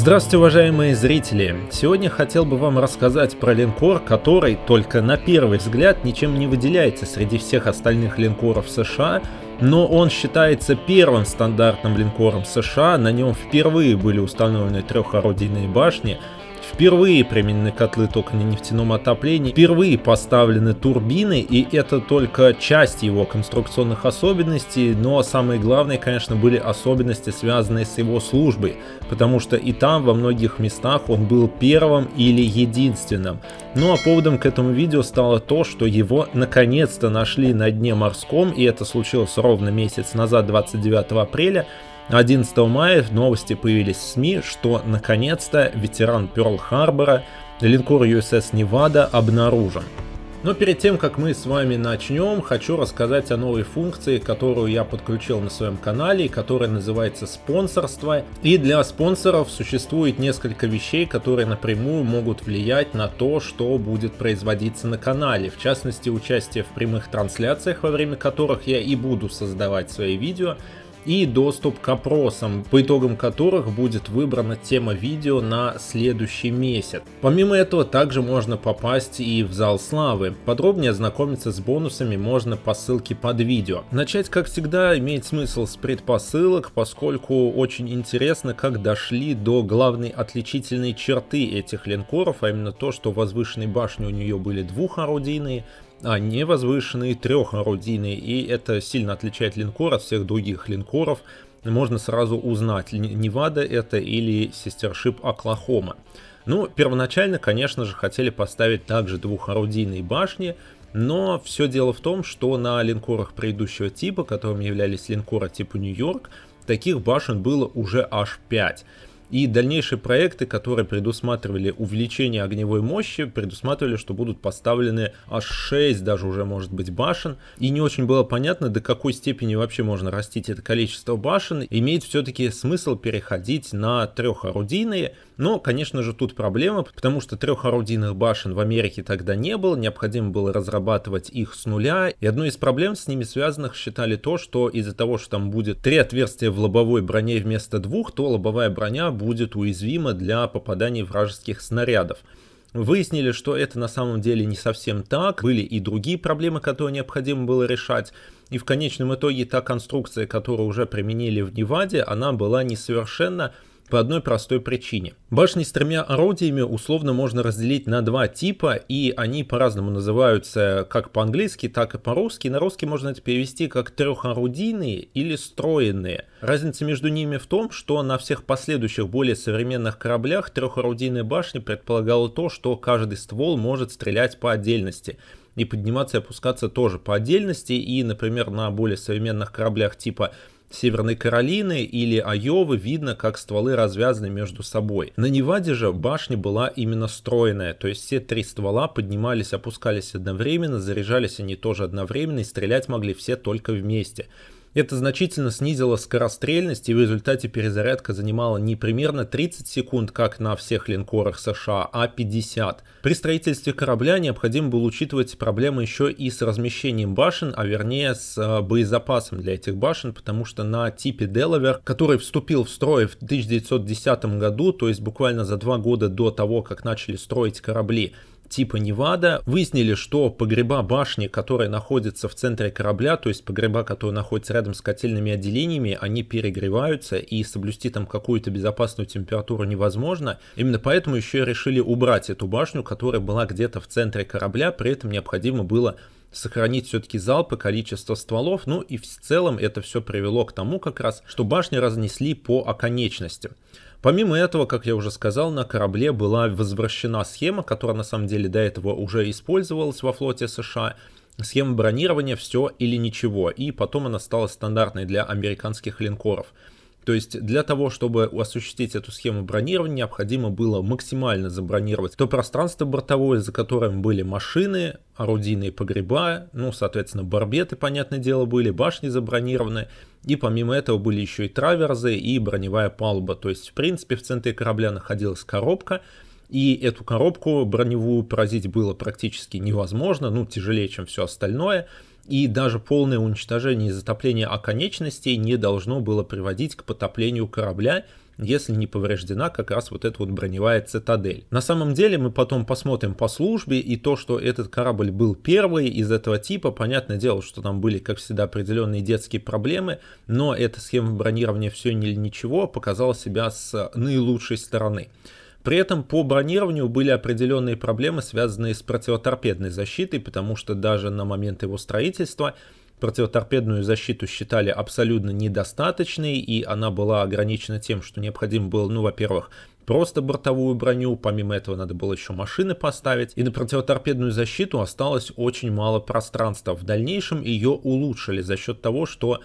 Здравствуйте, уважаемые зрители! Сегодня хотел бы вам рассказать про линкор, который только на первый взгляд ничем не выделяется среди всех остальных линкоров США, но он считается первым стандартным линкором США, на нем впервые были установлены трехорудийные башни – Впервые применены котлы тока на нефтяном отоплении, впервые поставлены турбины, и это только часть его конструкционных особенностей, но самые главные, конечно, были особенности, связанные с его службой, потому что и там во многих местах он был первым или единственным. Ну а поводом к этому видео стало то, что его наконец-то нашли на дне морском, и это случилось ровно месяц назад, 29 апреля, 11 мая новости появились в СМИ, что наконец-то ветеран Перл-Харбора линкор USS Невада обнаружен. Но перед тем, как мы с вами начнем, хочу рассказать о новой функции, которую я подключил на своем канале, которая называется спонсорство. И для спонсоров существует несколько вещей, которые напрямую могут влиять на то, что будет производиться на канале. В частности, участие в прямых трансляциях, во время которых я и буду создавать свои видео, и доступ к опросам, по итогам которых будет выбрана тема видео на следующий месяц. Помимо этого, также можно попасть и в зал славы. Подробнее ознакомиться с бонусами можно по ссылке под видео. Начать, как всегда, имеет смысл с предпосылок, поскольку очень интересно, как дошли до главной отличительной черты этих линкоров, а именно то, что возвышенной башни у нее были двухорудийные, они а, возвышенные трехорудийные, и это сильно отличает линкор от всех других линкоров. Можно сразу узнать, Невада это или сестершип Оклахома. Ну, первоначально, конечно же, хотели поставить также двухорудийные башни, но все дело в том, что на линкорах предыдущего типа, которым являлись линкоры типа Нью-Йорк, таких башен было уже аж 5. И дальнейшие проекты, которые предусматривали увеличение огневой мощи, предусматривали, что будут поставлены аж 6 даже уже может быть башен. И не очень было понятно, до какой степени вообще можно растить это количество башен. Имеет все-таки смысл переходить на трехорудийные, но, конечно же, тут проблема, потому что трех орудийных башен в Америке тогда не было, необходимо было разрабатывать их с нуля. И одной из проблем с ними связанных считали то, что из-за того, что там будет три отверстия в лобовой броне вместо двух, то лобовая броня будет уязвима для попаданий вражеских снарядов. Выяснили, что это на самом деле не совсем так, были и другие проблемы, которые необходимо было решать, и в конечном итоге та конструкция, которую уже применили в Неваде, она была несовершенна, по одной простой причине. Башни с тремя орудиями условно можно разделить на два типа, и они по-разному называются как по-английски, так и по-русски. На русский можно это перевести как трехорудийные или стройные. Разница между ними в том, что на всех последующих более современных кораблях трехорудийная башня предполагала то, что каждый ствол может стрелять по отдельности и подниматься и опускаться тоже по отдельности. И, например, на более современных кораблях типа Северной Каролины или Айовы видно, как стволы развязаны между собой. На Неваде же башня была именно стройная, то есть все три ствола поднимались, опускались одновременно, заряжались они тоже одновременно и стрелять могли все только вместе. Это значительно снизило скорострельность, и в результате перезарядка занимала не примерно 30 секунд, как на всех линкорах США, а 50. При строительстве корабля необходимо было учитывать проблемы еще и с размещением башен, а вернее с э, боезапасом для этих башен, потому что на типе Делавер, который вступил в строй в 1910 году, то есть буквально за два года до того, как начали строить корабли, типа Невада, выяснили, что погреба башни, которые находятся в центре корабля, то есть погреба, которые находятся рядом с котельными отделениями, они перегреваются и соблюсти там какую-то безопасную температуру невозможно. Именно поэтому еще и решили убрать эту башню, которая была где-то в центре корабля, при этом необходимо было сохранить все-таки залпы, количество стволов, ну и в целом это все привело к тому как раз, что башни разнесли по оконечности. Помимо этого, как я уже сказал, на корабле была возвращена схема, которая на самом деле до этого уже использовалась во флоте США. Схема бронирования «все или ничего», и потом она стала стандартной для американских линкоров – то есть для того, чтобы осуществить эту схему бронирования, необходимо было максимально забронировать то пространство бортовое, за которым были машины, орудийные погреба, ну, соответственно, барбеты, понятное дело, были, башни забронированы, и помимо этого были еще и траверзы и броневая палуба. То есть, в принципе, в центре корабля находилась коробка, и эту коробку броневую поразить было практически невозможно, ну, тяжелее, чем все остальное – и даже полное уничтожение и затопление оконечностей не должно было приводить к потоплению корабля, если не повреждена как раз вот эта вот броневая цитадель. На самом деле мы потом посмотрим по службе, и то, что этот корабль был первый из этого типа, понятное дело, что там были, как всегда, определенные детские проблемы, но эта схема бронирования все или ничего показала себя с наилучшей стороны. При этом по бронированию были определенные проблемы, связанные с противоторпедной защитой, потому что даже на момент его строительства противоторпедную защиту считали абсолютно недостаточной, и она была ограничена тем, что необходимо было, ну, во-первых, просто бортовую броню, помимо этого надо было еще машины поставить, и на противоторпедную защиту осталось очень мало пространства. В дальнейшем ее улучшили за счет того, что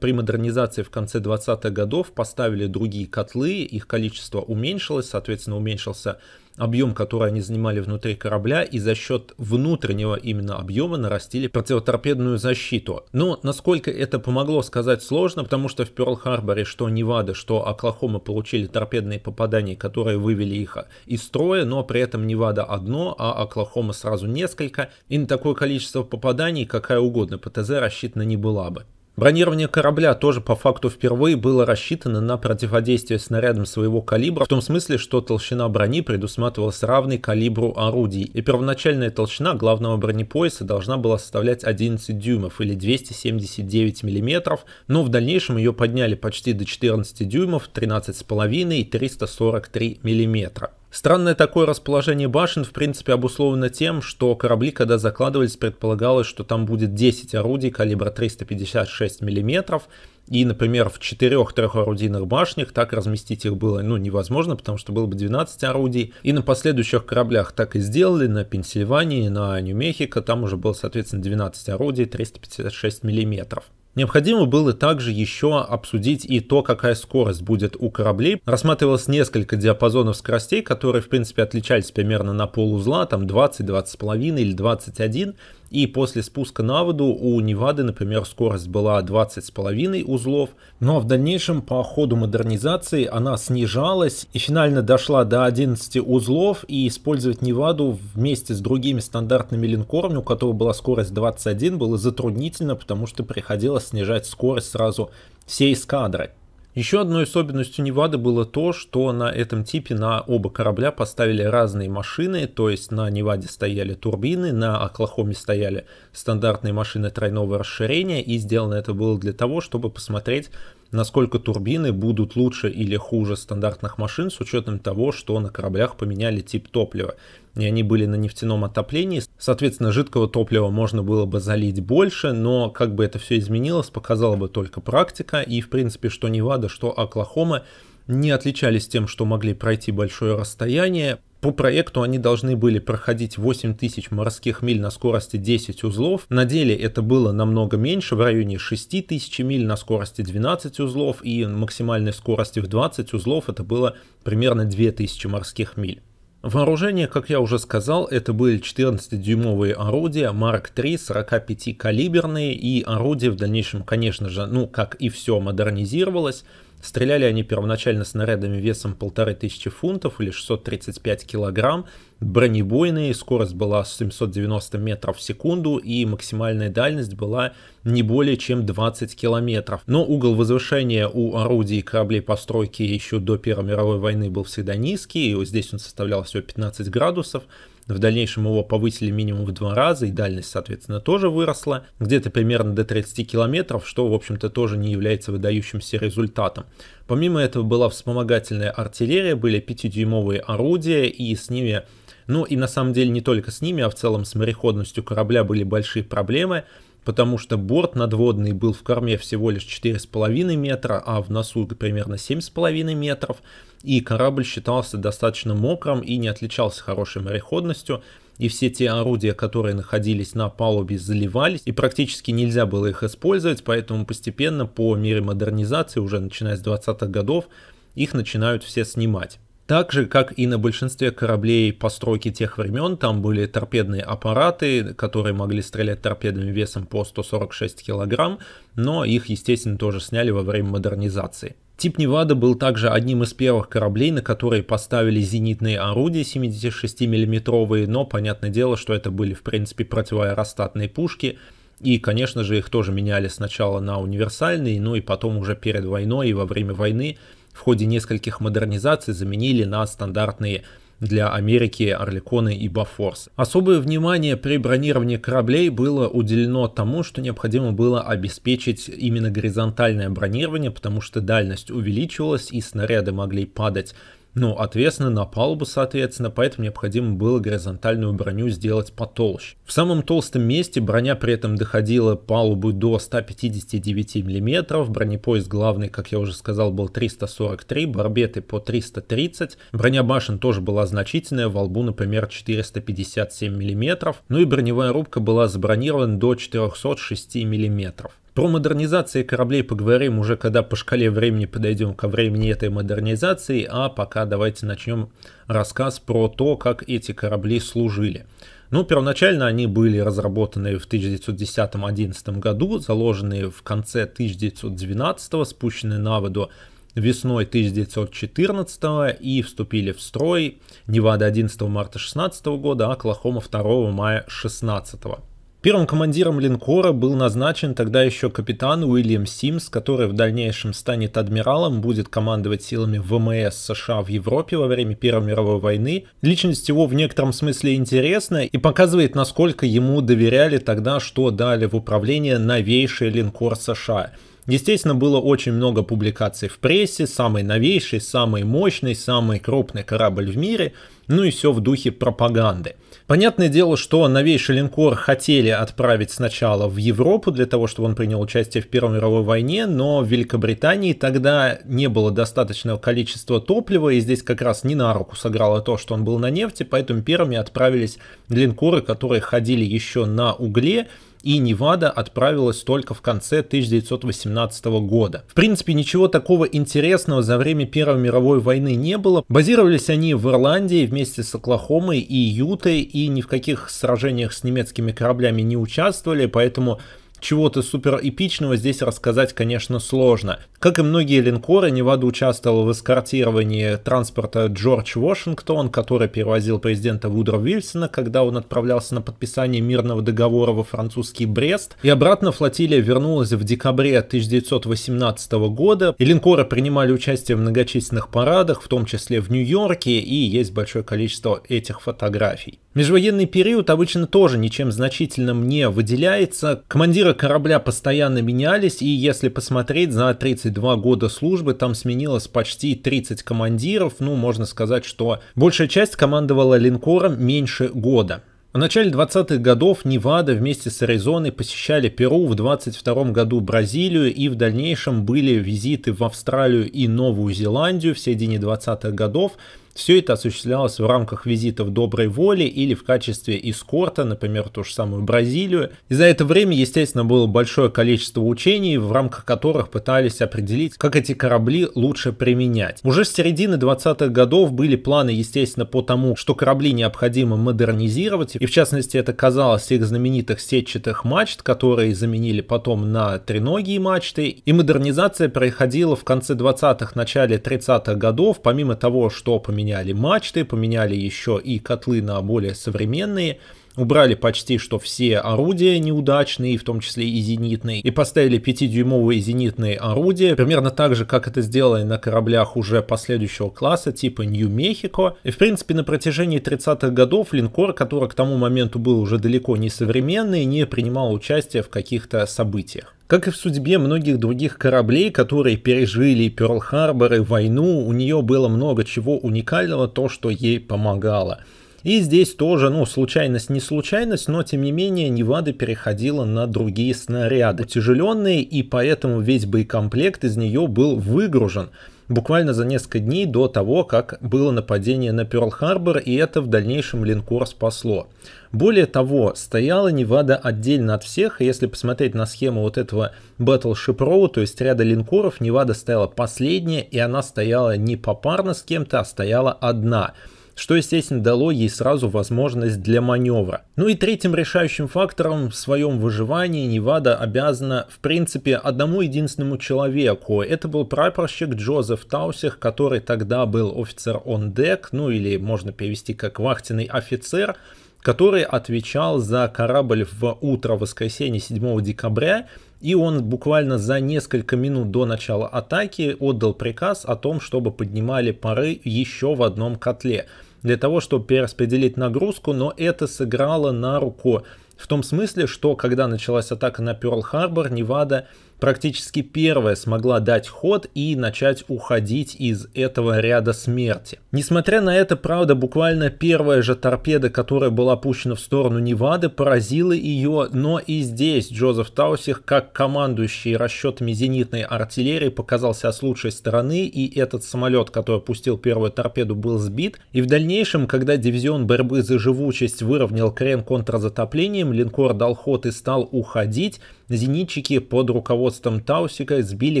при модернизации в конце 20-х годов поставили другие котлы, их количество уменьшилось, соответственно, уменьшился объем, который они занимали внутри корабля, и за счет внутреннего именно объема нарастили противоторпедную защиту. Но насколько это помогло сказать сложно, потому что в Перл-Харборе что Невада, что Оклахома получили торпедные попадания, которые вывели их из строя, но при этом Невада одно, а Оклахома сразу несколько, и на такое количество попаданий какая угодно ПТЗ рассчитана не была бы. Бронирование корабля тоже по факту впервые было рассчитано на противодействие снарядам своего калибра, в том смысле, что толщина брони предусматривалась равной калибру орудий, и первоначальная толщина главного бронепояса должна была составлять 11 дюймов или 279 мм, но в дальнейшем ее подняли почти до 14 дюймов, 13,5 и 343 мм. Странное такое расположение башен, в принципе, обусловлено тем, что корабли, когда закладывались, предполагалось, что там будет 10 орудий калибра 356 мм, и, например, в четырех трехорудийных башнях так разместить их было ну, невозможно, потому что было бы 12 орудий. И на последующих кораблях так и сделали, на Пенсильвании, на Нью-Мехико, там уже было, соответственно, 12 орудий 356 мм. Необходимо было также еще обсудить и то, какая скорость будет у кораблей. Рассматривалось несколько диапазонов скоростей, которые, в принципе, отличались примерно на полузла, там 20, 20,5 или 21. И после спуска на воду у Невады, например, скорость была 20,5 узлов, но в дальнейшем по ходу модернизации она снижалась и финально дошла до 11 узлов и использовать Неваду вместе с другими стандартными линкорами, у которого была скорость 21, было затруднительно, потому что приходилось снижать скорость сразу всей эскадры. Еще одной особенностью Невады было то, что на этом типе на оба корабля поставили разные машины, то есть на Неваде стояли турбины, на Оклахоме стояли стандартные машины тройного расширения, и сделано это было для того, чтобы посмотреть, насколько турбины будут лучше или хуже стандартных машин с учетом того, что на кораблях поменяли тип топлива. И они были на нефтяном отоплении, соответственно, жидкого топлива можно было бы залить больше, но как бы это все изменилось, показала бы только практика, и в принципе, что Невада, что Оклахома не отличались тем, что могли пройти большое расстояние, по проекту они должны были проходить 8000 морских миль на скорости 10 узлов. На деле это было намного меньше, в районе 6000 миль на скорости 12 узлов и максимальной скорости в 20 узлов это было примерно 2000 морских миль. Вооружение, как я уже сказал, это были 14-дюймовые орудия Mark III 45-калиберные и орудие в дальнейшем, конечно же, ну как и все модернизировалось, Стреляли они первоначально снарядами весом 1500 фунтов или 635 килограмм, бронебойные, скорость была 790 метров в секунду и максимальная дальность была не более чем 20 километров. Но угол возвышения у орудий кораблей постройки еще до Первой мировой войны был всегда низкий, и вот здесь он составлял всего 15 градусов, в дальнейшем его повысили минимум в два раза, и дальность, соответственно, тоже выросла, где-то примерно до 30 километров, что, в общем-то, тоже не является выдающимся результатом. Помимо этого была вспомогательная артиллерия, были 5-дюймовые орудия, и с ними, ну и на самом деле не только с ними, а в целом с мореходностью корабля были большие проблемы, потому что борт надводный был в корме всего лишь 4,5 метра, а в носу примерно 7,5 метров, и корабль считался достаточно мокрым и не отличался хорошей мореходностью, и все те орудия, которые находились на палубе, заливались, и практически нельзя было их использовать, поэтому постепенно по мере модернизации, уже начиная с 20-х годов, их начинают все снимать. Так же, как и на большинстве кораблей постройки тех времен, там были торпедные аппараты, которые могли стрелять торпедами весом по 146 килограмм, но их, естественно, тоже сняли во время модернизации. Тип Невада был также одним из первых кораблей, на которые поставили зенитные орудия 76 миллиметровые но понятное дело, что это были в принципе противоаэростатные пушки, и, конечно же, их тоже меняли сначала на универсальные, ну и потом уже перед войной и во время войны в ходе нескольких модернизаций заменили на стандартные для Америки Орликоны и Бафорс. Особое внимание при бронировании кораблей было уделено тому, что необходимо было обеспечить именно горизонтальное бронирование, потому что дальность увеличивалась и снаряды могли падать ну, отвесно на палубу, соответственно, поэтому необходимо было горизонтальную броню сделать потолще. В самом толстом месте броня при этом доходила палубы до 159 мм, бронепоезд главный, как я уже сказал, был 343, барбеты по 330, броня башен тоже была значительная, в лбу, например, 457 мм, ну и броневая рубка была забронирована до 406 мм. Про модернизации кораблей поговорим уже, когда по шкале времени подойдем ко времени этой модернизации, а пока давайте начнем рассказ про то, как эти корабли служили. Ну, первоначально они были разработаны в 1910-11 году, заложены в конце 1912, спущены на воду весной 1914 и вступили в строй Невада 11 марта 16 года, а Оклахома 2 мая 16 года. Первым командиром линкора был назначен тогда еще капитан Уильям Симс, который в дальнейшем станет адмиралом, будет командовать силами ВМС США в Европе во время Первой мировой войны. Личность его в некотором смысле интересная и показывает, насколько ему доверяли тогда, что дали в управление новейший линкор США. Естественно, было очень много публикаций в прессе, самый новейший, самый мощный, самый крупный корабль в мире – ну и все в духе пропаганды. Понятное дело, что новейший линкор хотели отправить сначала в Европу для того, чтобы он принял участие в Первой мировой войне, но в Великобритании тогда не было достаточного количества топлива, и здесь как раз не на руку сыграло то, что он был на нефти, поэтому первыми отправились линкоры, которые ходили еще на угле, и Невада отправилась только в конце 1918 года. В принципе, ничего такого интересного за время Первой мировой войны не было. Базировались они в Ирландии вместе с Оклахомой и Ютой, и ни в каких сражениях с немецкими кораблями не участвовали, поэтому чего-то супер эпичного здесь рассказать, конечно, сложно. Как и многие линкоры, Невада участвовал в эскортировании транспорта Джордж Вашингтон, который перевозил президента Вудро Вильсона, когда он отправлялся на подписание мирного договора во французский Брест. И обратно флотилия вернулась в декабре 1918 года, и линкоры принимали участие в многочисленных парадах, в том числе в Нью-Йорке, и есть большое количество этих фотографий. Межвоенный период обычно тоже ничем значительным не выделяется. Командиры корабля постоянно менялись, и если посмотреть, за 32 года службы там сменилось почти 30 командиров. Ну, можно сказать, что большая часть командовала линкором меньше года. В начале 20-х годов Невада вместе с Аризоной посещали Перу, в 22 м году Бразилию и в дальнейшем были визиты в Австралию и Новую Зеландию в середине 20-х годов. Все это осуществлялось в рамках визитов доброй воли или в качестве эскорта, например, ту же самую Бразилию. И за это время, естественно, было большое количество учений, в рамках которых пытались определить, как эти корабли лучше применять. Уже с середины 20-х годов были планы, естественно, по тому, что корабли необходимо модернизировать, и в частности это казалось их знаменитых сетчатых мачт, которые заменили потом на треногие мачты, и модернизация происходила в конце 20-х, начале 30-х годов, помимо того, что поменялось поменяли мачты, поменяли еще и котлы на более современные, убрали почти что все орудия неудачные, в том числе и зенитные, и поставили 5-дюймовые зенитные орудия, примерно так же, как это сделали на кораблях уже последующего класса, типа New Mexico. И, в принципе, на протяжении 30-х годов линкор, который к тому моменту был уже далеко не современный, не принимал участия в каких-то событиях. Как и в судьбе многих других кораблей, которые пережили Перл-Харбор и войну, у нее было много чего уникального, то, что ей помогало. И здесь тоже, ну, случайность не случайность, но тем не менее Невада переходила на другие снаряды, утяжеленные, и поэтому весь боекомплект из нее был выгружен буквально за несколько дней до того, как было нападение на Перл-Харбор, и это в дальнейшем линкор спасло. Более того, стояла Невада отдельно от всех, и если посмотреть на схему вот этого Battleship Row, то есть ряда линкоров, Невада стояла последняя, и она стояла не попарно с кем-то, а стояла одна – что, естественно, дало ей сразу возможность для маневра. Ну и третьим решающим фактором в своем выживании Невада обязана, в принципе, одному единственному человеку. Это был прапорщик Джозеф Таусих, который тогда был офицер он дек, ну или можно перевести как вахтенный офицер, который отвечал за корабль в утро воскресенья 7 декабря и он буквально за несколько минут до начала атаки отдал приказ о том, чтобы поднимали пары еще в одном котле для того, чтобы перераспределить нагрузку, но это сыграло на руку. В том смысле, что когда началась атака на Перл-Харбор, Невада практически первая смогла дать ход и начать уходить из этого ряда смерти. Несмотря на это, правда, буквально первая же торпеда, которая была пущена в сторону Невады, поразила ее, но и здесь Джозеф Таусих, как командующий расчетами зенитной артиллерии, показался с лучшей стороны, и этот самолет, который пустил первую торпеду, был сбит, и в дальнейшем, когда дивизион борьбы за живучесть выровнял крен контрзатоплением, линкор дал ход и стал уходить, зенитчики под руководством Таусика сбили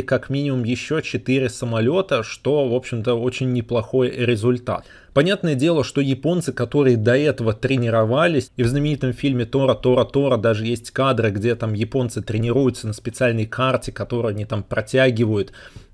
как минимум еще 4 самолета, что, в общем-то, очень неплохой результат. Понятное дело, что японцы, которые до этого тренировались, и в знаменитом фильме Тора, Тора, Тора даже есть кадры, где там японцы тренируются на специальной карте, которую они там протягивают,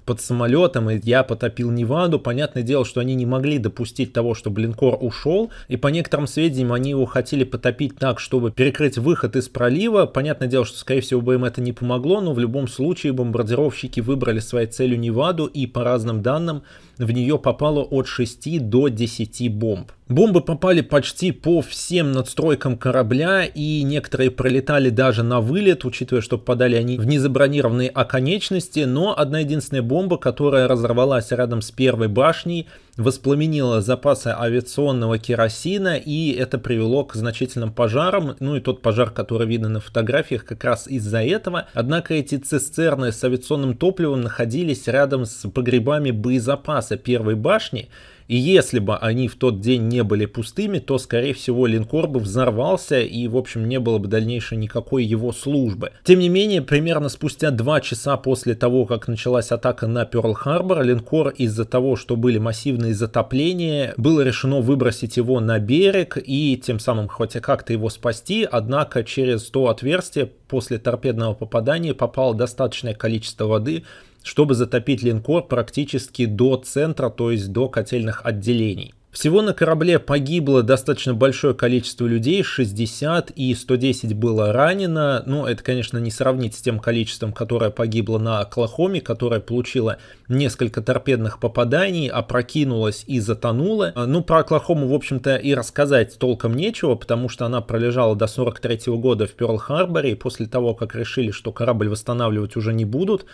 под самолетом, и я потопил Неваду. Понятное дело, что они не могли допустить того, чтобы блинкор ушел, и по некоторым сведениям они его хотели потопить так, чтобы перекрыть выход из пролива. Понятное дело, что, скорее всего, бы им это не помогло, но в любом случае бомбардировщики выбрали своей целью Неваду, и по разным данным в нее попало от 6 до 10 бомб. Бомбы попали почти по всем надстройкам корабля, и некоторые пролетали даже на вылет, учитывая, что попадали они в незабронированные оконечности, но одна единственная бомба, которая разорвалась рядом с первой башней, воспламенила запасы авиационного керосина, и это привело к значительным пожарам. Ну и тот пожар, который видно на фотографиях, как раз из-за этого. Однако эти цистерны с авиационным топливом находились рядом с погребами боезапаса первой башни, и если бы они в тот день не были пустыми, то, скорее всего, линкор бы взорвался и, в общем, не было бы дальнейшей никакой его службы. Тем не менее, примерно спустя два часа после того, как началась атака на Перл-Харбор, линкор из-за того, что были массивные причиной затопления было решено выбросить его на берег и тем самым хотя как-то его спасти, однако через то отверстие после торпедного попадания попало достаточное количество воды, чтобы затопить линкор практически до центра, то есть до котельных отделений. Всего на корабле погибло достаточно большое количество людей, 60 и 110 было ранено. Ну, это, конечно, не сравнить с тем количеством, которое погибло на Оклахоме, которое получило несколько торпедных попаданий, опрокинулось и затонуло. А, ну, про Оклахому, в общем-то, и рассказать толком нечего, потому что она пролежала до 43 -го года в Перл-Харборе, и после того, как решили, что корабль восстанавливать уже не будут,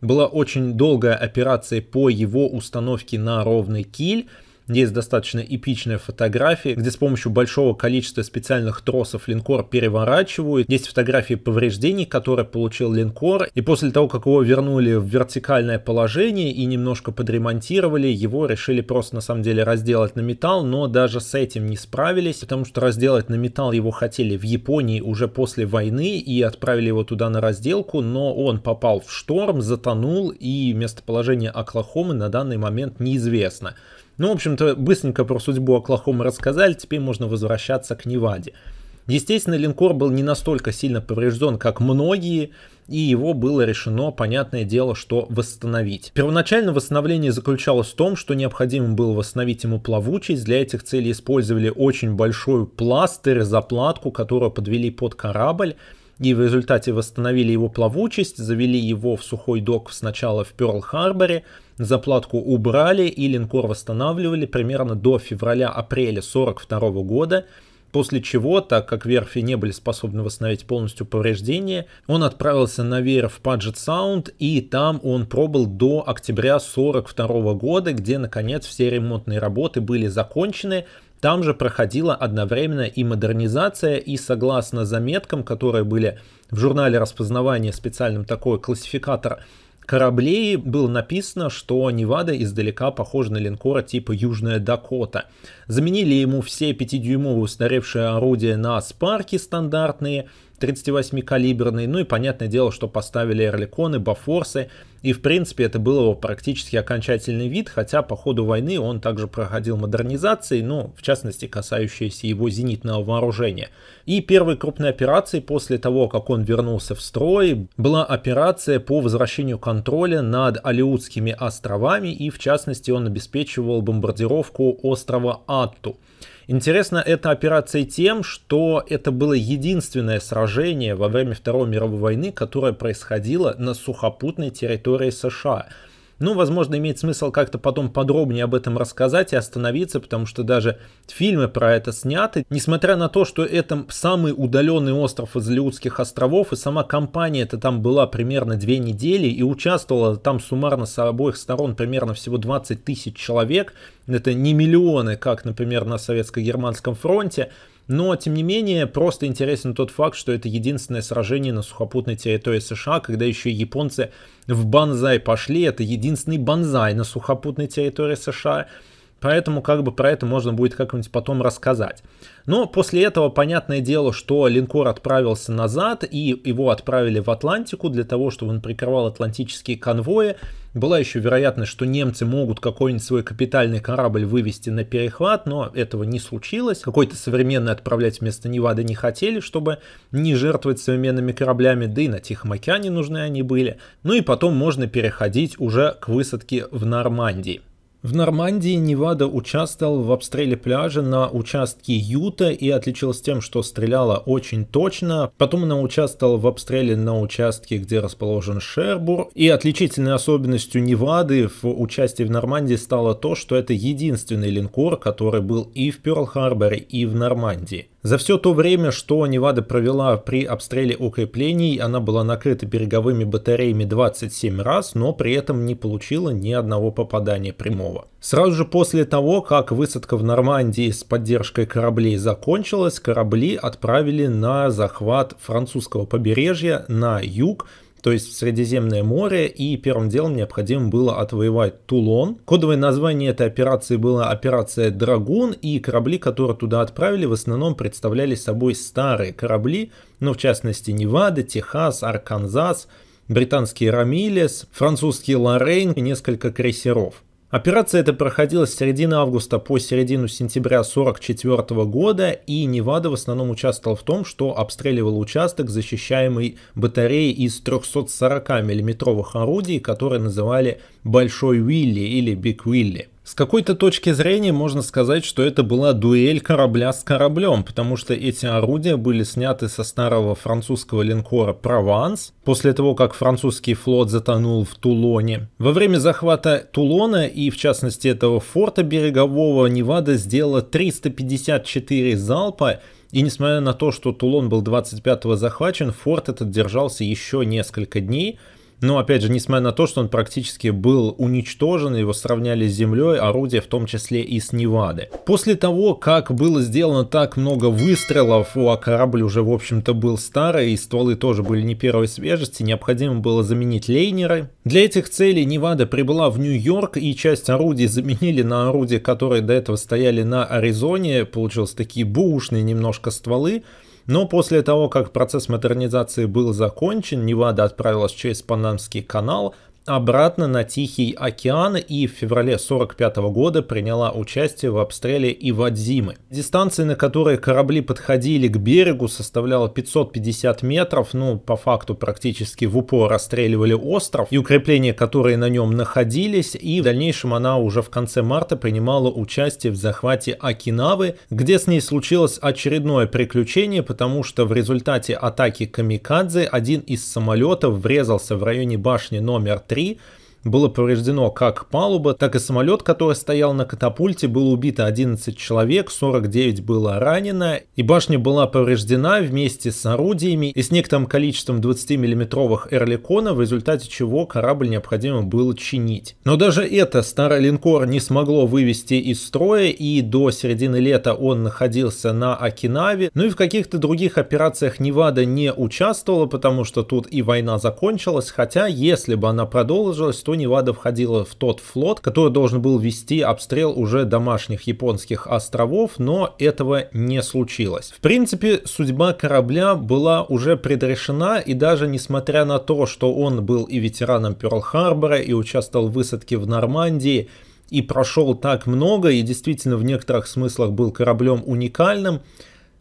была очень долгая операция по его установке на ровный киль, есть достаточно эпичная фотография, где с помощью большого количества специальных тросов линкор переворачивают. Есть фотографии повреждений, которые получил линкор. И после того, как его вернули в вертикальное положение и немножко подремонтировали, его решили просто на самом деле разделать на металл, но даже с этим не справились, потому что разделать на металл его хотели в Японии уже после войны и отправили его туда на разделку, но он попал в шторм, затонул и местоположение Оклахомы на данный момент неизвестно. Ну, в общем-то, быстренько про судьбу Оклахомы рассказали, теперь можно возвращаться к Неваде. Естественно, линкор был не настолько сильно поврежден, как многие, и его было решено, понятное дело, что восстановить. Первоначально восстановление заключалось в том, что необходимо было восстановить ему плавучесть. Для этих целей использовали очень большой пластырь, заплатку, которую подвели под корабль и в результате восстановили его плавучесть, завели его в сухой док сначала в Перл-Харборе, заплатку убрали и линкор восстанавливали примерно до февраля-апреля 1942 года, после чего, так как верфи не были способны восстановить полностью повреждения, он отправился на веер в Паджет Саунд, и там он пробыл до октября 1942 года, где, наконец, все ремонтные работы были закончены, там же проходила одновременно и модернизация, и согласно заметкам, которые были в журнале распознавания специальным такой классификатор кораблей, было написано, что Невада издалека похожа на линкора типа Южная Дакота. Заменили ему все 5-дюймовые устаревшие орудия на спарки стандартные – 38-калиберный. Ну и понятное дело, что поставили эрликоны, бафорсы. И в принципе это был его практически окончательный вид, хотя по ходу войны он также проходил модернизации, ну в частности касающиеся его зенитного вооружения. И первой крупной операцией после того, как он вернулся в строй, была операция по возвращению контроля над Алиутскими островами и в частности он обеспечивал бомбардировку острова Атту. Интересно эта операция тем, что это было единственное сражение во время Второй мировой войны, которое происходило на сухопутной территории США. Ну, возможно, имеет смысл как-то потом подробнее об этом рассказать и остановиться, потому что даже фильмы про это сняты. Несмотря на то, что это самый удаленный остров из Леутских островов, и сама компания то там была примерно две недели, и участвовала там суммарно с обоих сторон примерно всего 20 тысяч человек. Это не миллионы, как, например, на советско-германском фронте. Но, тем не менее, просто интересен тот факт, что это единственное сражение на сухопутной территории США, когда еще японцы в банзай пошли. Это единственный банзай на сухопутной территории США. Поэтому как бы про это можно будет как-нибудь потом рассказать. Но после этого понятное дело, что линкор отправился назад и его отправили в Атлантику для того, чтобы он прикрывал атлантические конвои. Была еще вероятность, что немцы могут какой-нибудь свой капитальный корабль вывести на перехват, но этого не случилось. Какой-то современный отправлять вместо Невады не хотели, чтобы не жертвовать современными кораблями, да и на Тихом океане нужны они были. Ну и потом можно переходить уже к высадке в Нормандии. В Нормандии Невада участвовал в обстреле пляжа на участке Юта и отличилась тем, что стреляла очень точно. Потом она участвовала в обстреле на участке, где расположен Шербур. И отличительной особенностью Невады в участии в Нормандии стало то, что это единственный линкор, который был и в Перл-Харборе, и в Нормандии. За все то время, что Невада провела при обстреле укреплений, она была накрыта береговыми батареями 27 раз, но при этом не получила ни одного попадания прямого. Сразу же после того, как высадка в Нормандии с поддержкой кораблей закончилась, корабли отправили на захват французского побережья на юг то есть в Средиземное море, и первым делом необходимо было отвоевать Тулон. Кодовое название этой операции было операция «Драгун», и корабли, которые туда отправили, в основном представляли собой старые корабли, ну, в частности, Невада, Техас, Арканзас, британский «Рамилес», французский «Лоррейн» и несколько крейсеров. Операция эта проходила с середины августа по середину сентября 1944 года, и Невада в основном участвовал в том, что обстреливал участок, защищаемый батареей из 340 миллиметровых орудий, которые называли «Большой Уилли» или «Биг Уилли». С какой-то точки зрения можно сказать, что это была дуэль корабля с кораблем, потому что эти орудия были сняты со старого французского линкора «Прованс» после того, как французский флот затонул в Тулоне. Во время захвата Тулона и, в частности, этого форта берегового, Невада сделала 354 залпа, и несмотря на то, что Тулон был 25-го захвачен, форт этот держался еще несколько дней – но, опять же, несмотря на то, что он практически был уничтожен, его сравняли с землей, орудие в том числе и с Невады. После того, как было сделано так много выстрелов, а корабль уже, в общем-то, был старый, и стволы тоже были не первой свежести, необходимо было заменить лейнеры. Для этих целей Невада прибыла в Нью-Йорк, и часть орудий заменили на орудия, которые до этого стояли на Аризоне. Получилось такие бушные немножко стволы. Но после того, как процесс модернизации был закончен, Невада отправилась через Панамский канал, обратно на Тихий океан и в феврале 1945 года приняла участие в обстреле Ивадзимы. Дистанция, на которой корабли подходили к берегу, составляла 550 метров, ну, по факту практически в упор расстреливали остров и укрепления, которые на нем находились, и в дальнейшем она уже в конце марта принимала участие в захвате Окинавы, где с ней случилось очередное приключение, потому что в результате атаки Камикадзе один из самолетов врезался в районе башни номер 3 3, Было повреждено как палуба, так и самолет, который стоял на катапульте. Было убито 11 человек, 49 было ранено, и башня была повреждена вместе с орудиями и с некоторым количеством 20-миллиметровых эрликонов, в результате чего корабль необходимо было чинить. Но даже это старый линкор не смогло вывести из строя, и до середины лета он находился на Окинаве. Ну и в каких-то других операциях Невада не участвовала, потому что тут и война закончилась, хотя если бы она продолжилась, то что Невада входила в тот флот, который должен был вести обстрел уже домашних японских островов, но этого не случилось. В принципе, судьба корабля была уже предрешена, и даже несмотря на то, что он был и ветераном Перл-Харбора, и участвовал в высадке в Нормандии, и прошел так много, и действительно в некоторых смыслах был кораблем уникальным,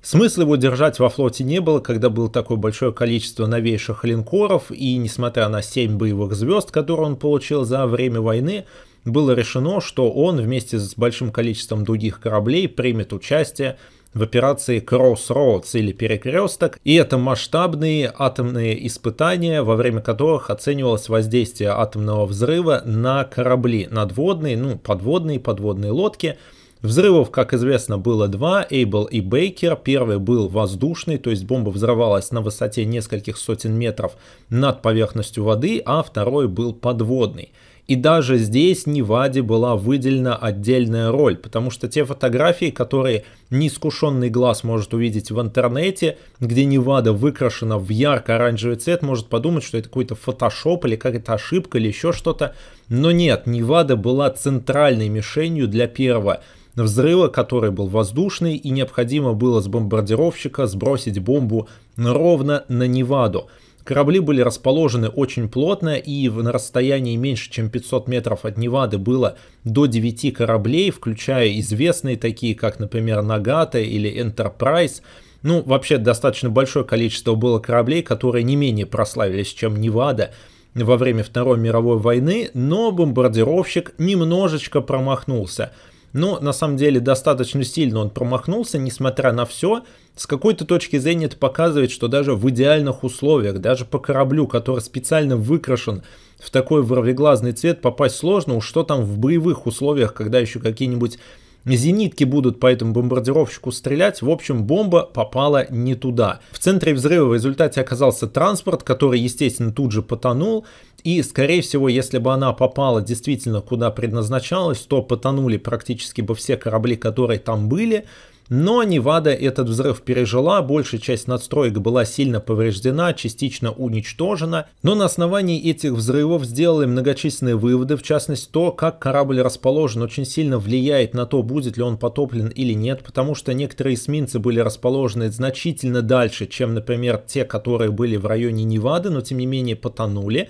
Смысла его держать во флоте не было, когда было такое большое количество новейших линкоров, и несмотря на 7 боевых звезд, которые он получил за время войны, было решено, что он вместе с большим количеством других кораблей примет участие в операции Crossroads или Перекресток, и это масштабные атомные испытания, во время которых оценивалось воздействие атомного взрыва на корабли надводные, ну, подводные, подводные лодки – Взрывов, как известно, было два, Эйбл и Бейкер. Первый был воздушный, то есть бомба взрывалась на высоте нескольких сотен метров над поверхностью воды, а второй был подводный. И даже здесь Неваде была выделена отдельная роль, потому что те фотографии, которые неискушенный глаз может увидеть в интернете, где Невада выкрашена в ярко-оранжевый цвет, может подумать, что это какой-то фотошоп или какая-то ошибка или еще что-то. Но нет, Невада была центральной мишенью для первого взрыва, который был воздушный, и необходимо было с бомбардировщика сбросить бомбу ровно на Неваду. Корабли были расположены очень плотно, и на расстоянии меньше чем 500 метров от Невады было до 9 кораблей, включая известные такие, как, например, Нагата или Энтерпрайз. Ну, вообще, достаточно большое количество было кораблей, которые не менее прославились, чем Невада во время Второй мировой войны, но бомбардировщик немножечко промахнулся – но на самом деле достаточно сильно он промахнулся, несмотря на все. С какой-то точки зрения это показывает, что даже в идеальных условиях, даже по кораблю, который специально выкрашен в такой вровеглазный цвет, попасть сложно, уж что там в боевых условиях, когда еще какие-нибудь Зенитки будут по этому бомбардировщику стрелять. В общем, бомба попала не туда. В центре взрыва в результате оказался транспорт, который, естественно, тут же потонул. И, скорее всего, если бы она попала действительно куда предназначалась, то потонули практически бы все корабли, которые там были. Но Невада этот взрыв пережила, большая часть надстроек была сильно повреждена, частично уничтожена, но на основании этих взрывов сделали многочисленные выводы, в частности то, как корабль расположен, очень сильно влияет на то, будет ли он потоплен или нет, потому что некоторые эсминцы были расположены значительно дальше, чем, например, те, которые были в районе Невады, но тем не менее потонули.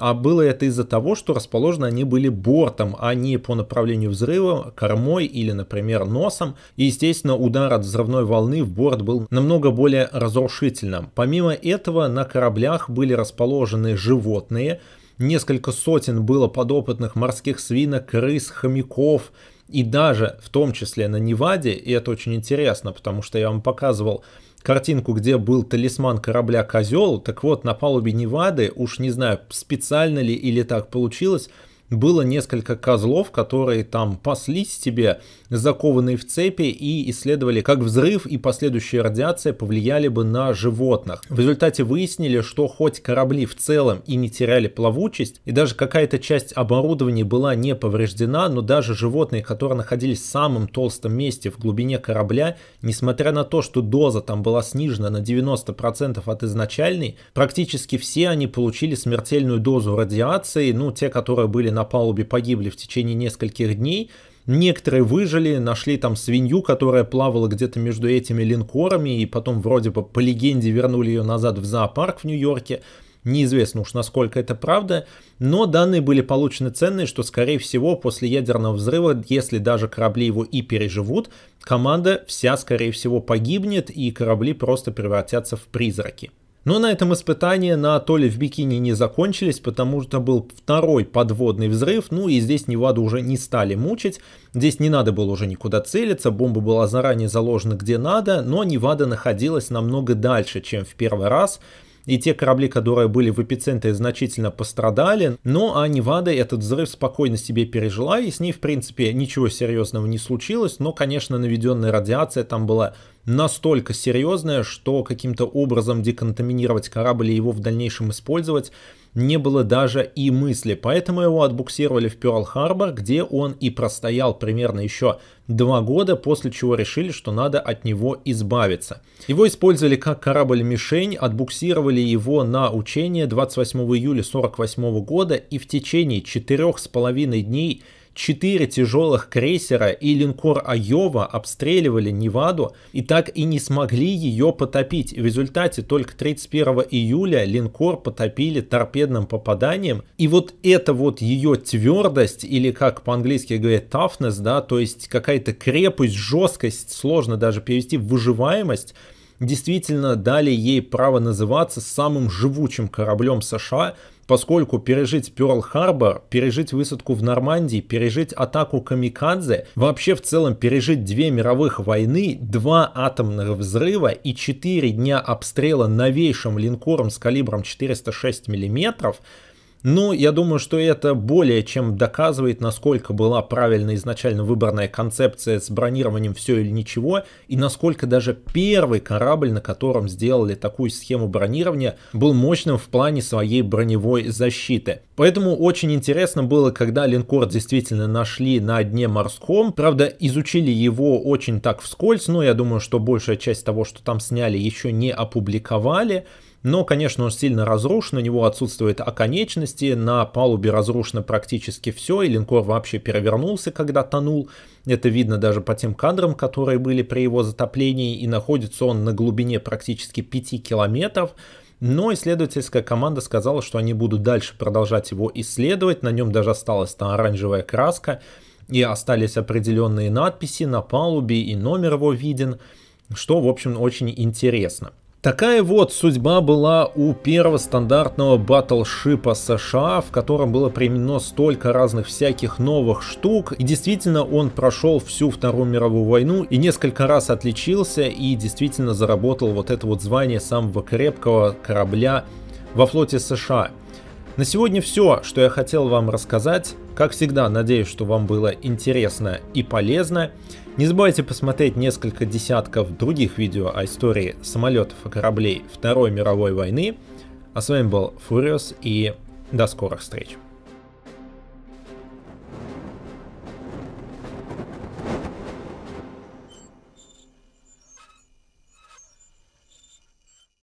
А было это из-за того, что расположены они были бортом, а не по направлению взрыва, кормой или, например, носом. И, естественно, удар от взрывной волны в борт был намного более разрушительным. Помимо этого, на кораблях были расположены животные. Несколько сотен было подопытных морских свинок, крыс, хомяков, и даже в том числе на Неваде, и это очень интересно, потому что я вам показывал картинку, где был талисман корабля «Козел», так вот, на палубе «Невады», уж не знаю, специально ли или так получилось, было несколько козлов, которые там паслись тебе, закованные в цепи, и исследовали, как взрыв и последующая радиация повлияли бы на животных. В результате выяснили, что хоть корабли в целом и не теряли плавучесть, и даже какая-то часть оборудования была не повреждена, но даже животные, которые находились в самом толстом месте в глубине корабля, несмотря на то, что доза там была снижена на 90% от изначальной, практически все они получили смертельную дозу радиации, ну, те, которые были на на палубе погибли в течение нескольких дней. Некоторые выжили, нашли там свинью, которая плавала где-то между этими линкорами, и потом вроде бы по легенде вернули ее назад в зоопарк в Нью-Йорке. Неизвестно уж, насколько это правда, но данные были получены ценные, что, скорее всего, после ядерного взрыва, если даже корабли его и переживут, команда вся, скорее всего, погибнет, и корабли просто превратятся в призраки. Но на этом испытания на атолле в Бикини не закончились, потому что был второй подводный взрыв, ну и здесь Неваду уже не стали мучить, здесь не надо было уже никуда целиться, бомба была заранее заложена где надо, но Невада находилась намного дальше, чем в первый раз, и те корабли, которые были в эпицентре, значительно пострадали. но а Невада этот взрыв спокойно себе пережила, и с ней, в принципе, ничего серьезного не случилось, но, конечно, наведенная радиация там была настолько серьезная, что каким-то образом деконтаминировать корабль и его в дальнейшем использовать не было даже и мысли. Поэтому его отбуксировали в Пёрл-Харбор, где он и простоял примерно еще два года, после чего решили, что надо от него избавиться. Его использовали как корабль-мишень, отбуксировали его на учение 28 июля 1948 года и в течение четырех с половиной дней – Четыре тяжелых крейсера и линкор Айова обстреливали Неваду и так и не смогли ее потопить. В результате только 31 июля линкор потопили торпедным попаданием. И вот эта вот ее твердость, или как по-английски говорят toughness, да, то есть какая-то крепость, жесткость, сложно даже перевести выживаемость, действительно дали ей право называться самым живучим кораблем США поскольку пережить Перл-Харбор, пережить высадку в Нормандии, пережить атаку Камикадзе, вообще в целом пережить две мировых войны, два атомных взрыва и четыре дня обстрела новейшим линкором с калибром 406 миллиметров – ну, я думаю, что это более чем доказывает, насколько была правильно изначально выбранная концепция с бронированием все или ничего, и насколько даже первый корабль, на котором сделали такую схему бронирования, был мощным в плане своей броневой защиты. Поэтому очень интересно было, когда линкор действительно нашли на дне морском. Правда, изучили его очень так вскользь, но я думаю, что большая часть того, что там сняли, еще не опубликовали но, конечно, он сильно разрушен, у него отсутствуют оконечности, на палубе разрушено практически все, и линкор вообще перевернулся, когда тонул. Это видно даже по тем кадрам, которые были при его затоплении, и находится он на глубине практически 5 километров. Но исследовательская команда сказала, что они будут дальше продолжать его исследовать, на нем даже осталась та оранжевая краска, и остались определенные надписи на палубе, и номер его виден, что, в общем, очень интересно. Такая вот судьба была у первого стандартного батлшипа США, в котором было применено столько разных всяких новых штук, и действительно он прошел всю Вторую мировую войну и несколько раз отличился и действительно заработал вот это вот звание самого крепкого корабля во флоте США. На сегодня все, что я хотел вам рассказать. Как всегда, надеюсь, что вам было интересно и полезно. Не забывайте посмотреть несколько десятков других видео о истории самолетов и кораблей Второй мировой войны. А с вами был Фуриос и до скорых встреч.